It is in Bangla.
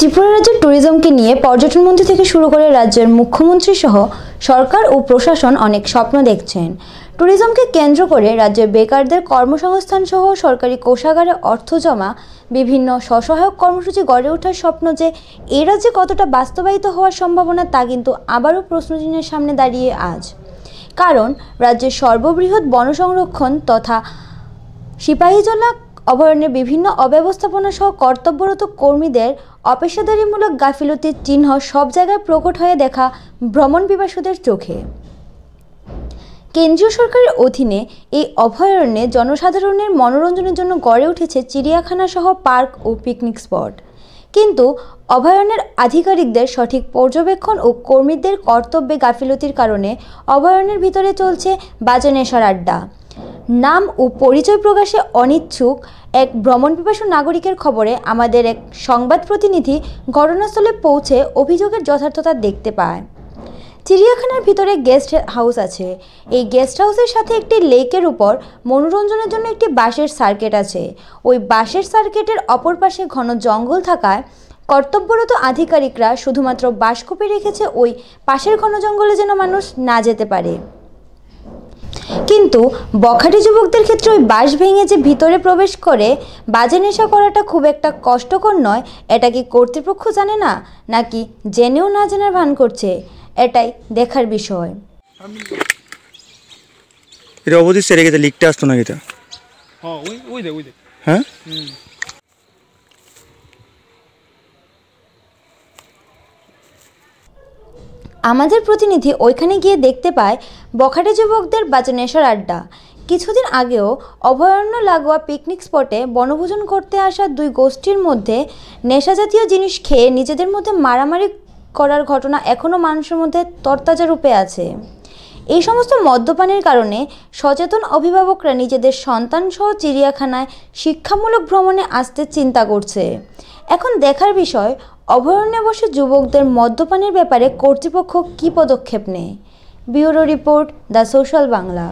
ত্রিপুরা রাজ্যের ট্যুরিজমকে নিয়ে পর্যটন মন্ত্রী থেকে শুরু করে রাজ্যের মুখ্যমন্ত্রী সহ সরকার ও প্রশাসন অনেক স্বপ্ন দেখছেন ট্যুরিজমকে কেন্দ্র করে রাজ্যের বেকারদের কর্মসংস্থান সহ সরকারি কোষাগারে অর্থ জমা বিভিন্ন স্বসহায়ক কর্মসূচি গড়ে ওঠার স্বপ্ন যে এ রাজ্যে কতটা বাস্তবায়িত হওয়ার সম্ভাবনা তা কিন্তু আবারও প্রশ্নচিহ্নের সামনে দাঁড়িয়ে আজ কারণ রাজ্যের সর্ববৃহৎ বনসংরক্ষণ তথা সিপাহীজলা অভয়ারণ্যের বিভিন্ন অব্যবস্থাপনা সহ কর্তব্যরত কর্মীদের অপেশাদারিমূলক গাফিলতির চিহ্ন সব জায়গায় প্রকট হয়ে দেখা ভ্রমণ বিবাসদের চোখে কেন্দ্রীয় সরকারের অধীনে এই অভয়ারণ্যে জনসাধারণের মনোরঞ্জনের জন্য গড়ে উঠেছে চিড়িয়াখানা সহ পার্ক ও পিকনিক স্পট কিন্তু অভয়ারণ্যের আধিকারিকদের সঠিক পর্যবেক্ষণ ও কর্মীদের কর্তব্যে গাফিলতির কারণে অভয়ারণ্যের ভিতরে চলছে বাজনেশ্বর আড্ডা নাম ও পরিচয় প্রকাশে অনিচ্ছুক এক ভ্রমণ পিপাসু নাগরিকের খবরে আমাদের এক সংবাদ প্রতিনিধি ঘটনাস্থলে পৌঁছে অভিযোগের যথার্থতা দেখতে পায় চিড়িয়াখানার ভিতরে গেস্ট হাউস আছে এই গেস্ট হাউসের সাথে একটি লেকের উপর মনোরঞ্জনের জন্য একটি বাঁশের সার্কিট আছে ওই বাঁশের সার্কিটের অপর পাশে ঘন জঙ্গল থাকায় কর্তব্যরত আধিকারিকরা শুধুমাত্র বাঁশকুপি রেখেছে ওই পাশের ঘন জঙ্গলে যেন মানুষ না যেতে পারে কিন্তু বখাটি যুবকদের ক্ষেত্রে ওই বাঁশ ভেঙে যে ভিতরে প্রবেশ করে বাজে নেশা করাটা খুব একটা কষ্টকর নয় এটা কি কর্তৃপক্ষ জানে না নাকি জেনেও না জেনার ভান করছে এটাই দেখার বিষয় এটা অবধি সেরে গেছে লিখতে আসতো না গেছে হ্যাঁ, হ্যাঁ? আমাদের প্রতিনিধি ওইখানে গিয়ে দেখতে পায় বখাটে যুবকদের নেশার আড্ডা কিছুদিন আগেও অভয়ারণ্য লাগোয়া পিকনিক স্পটে বনভোজন করতে আসা দুই গোষ্ঠীর মধ্যে নেশাজাতীয় জিনিস খেয়ে নিজেদের মধ্যে মারামারি করার ঘটনা এখনও মানুষের মধ্যে তরতাজা রূপে আছে এই সমস্ত মদ্যপানের কারণে সচেতন অভিভাবকরা নিজেদের সন্তানসহ চিড়িয়াখানায় শিক্ষামূলক ভ্রমণে আসতে চিন্তা করছে এখন দেখার বিষয় অভয়ারণ্যে বসে যুবকদের মদ্যপানের ব্যাপারে কর্তৃপক্ষ কী পদক্ষেপ নেয় bureau report the social Bangla